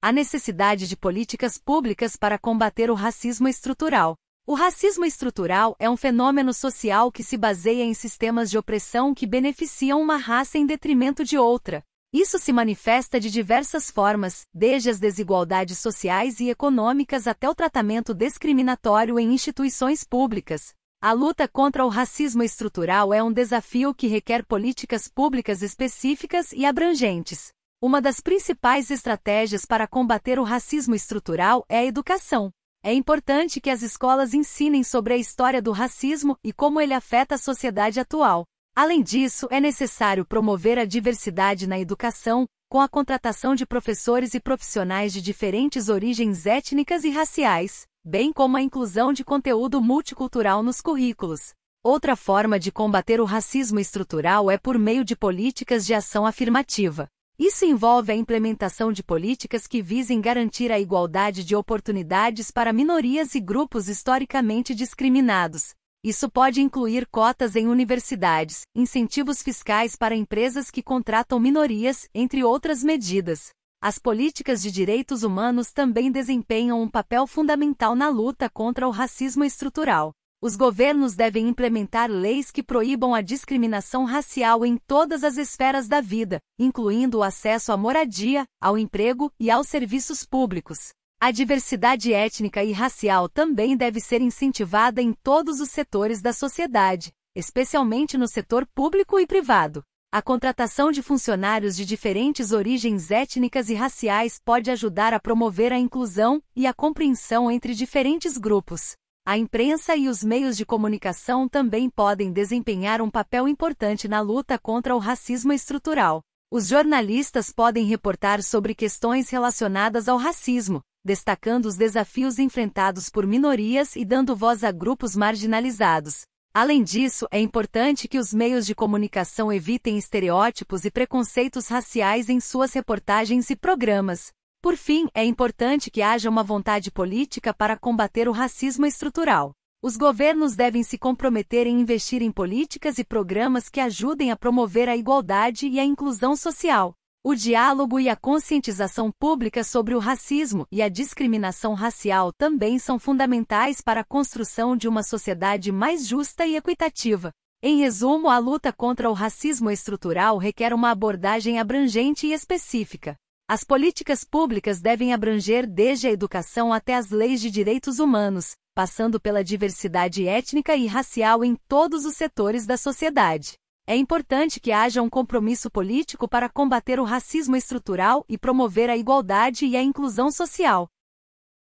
a necessidade de políticas públicas para combater o racismo estrutural. O racismo estrutural é um fenômeno social que se baseia em sistemas de opressão que beneficiam uma raça em detrimento de outra. Isso se manifesta de diversas formas, desde as desigualdades sociais e econômicas até o tratamento discriminatório em instituições públicas. A luta contra o racismo estrutural é um desafio que requer políticas públicas específicas e abrangentes. Uma das principais estratégias para combater o racismo estrutural é a educação. É importante que as escolas ensinem sobre a história do racismo e como ele afeta a sociedade atual. Além disso, é necessário promover a diversidade na educação, com a contratação de professores e profissionais de diferentes origens étnicas e raciais, bem como a inclusão de conteúdo multicultural nos currículos. Outra forma de combater o racismo estrutural é por meio de políticas de ação afirmativa. Isso envolve a implementação de políticas que visem garantir a igualdade de oportunidades para minorias e grupos historicamente discriminados. Isso pode incluir cotas em universidades, incentivos fiscais para empresas que contratam minorias, entre outras medidas. As políticas de direitos humanos também desempenham um papel fundamental na luta contra o racismo estrutural. Os governos devem implementar leis que proíbam a discriminação racial em todas as esferas da vida, incluindo o acesso à moradia, ao emprego e aos serviços públicos. A diversidade étnica e racial também deve ser incentivada em todos os setores da sociedade, especialmente no setor público e privado. A contratação de funcionários de diferentes origens étnicas e raciais pode ajudar a promover a inclusão e a compreensão entre diferentes grupos. A imprensa e os meios de comunicação também podem desempenhar um papel importante na luta contra o racismo estrutural. Os jornalistas podem reportar sobre questões relacionadas ao racismo, destacando os desafios enfrentados por minorias e dando voz a grupos marginalizados. Além disso, é importante que os meios de comunicação evitem estereótipos e preconceitos raciais em suas reportagens e programas. Por fim, é importante que haja uma vontade política para combater o racismo estrutural. Os governos devem se comprometer em investir em políticas e programas que ajudem a promover a igualdade e a inclusão social. O diálogo e a conscientização pública sobre o racismo e a discriminação racial também são fundamentais para a construção de uma sociedade mais justa e equitativa. Em resumo, a luta contra o racismo estrutural requer uma abordagem abrangente e específica. As políticas públicas devem abranger desde a educação até as leis de direitos humanos, passando pela diversidade étnica e racial em todos os setores da sociedade. É importante que haja um compromisso político para combater o racismo estrutural e promover a igualdade e a inclusão social.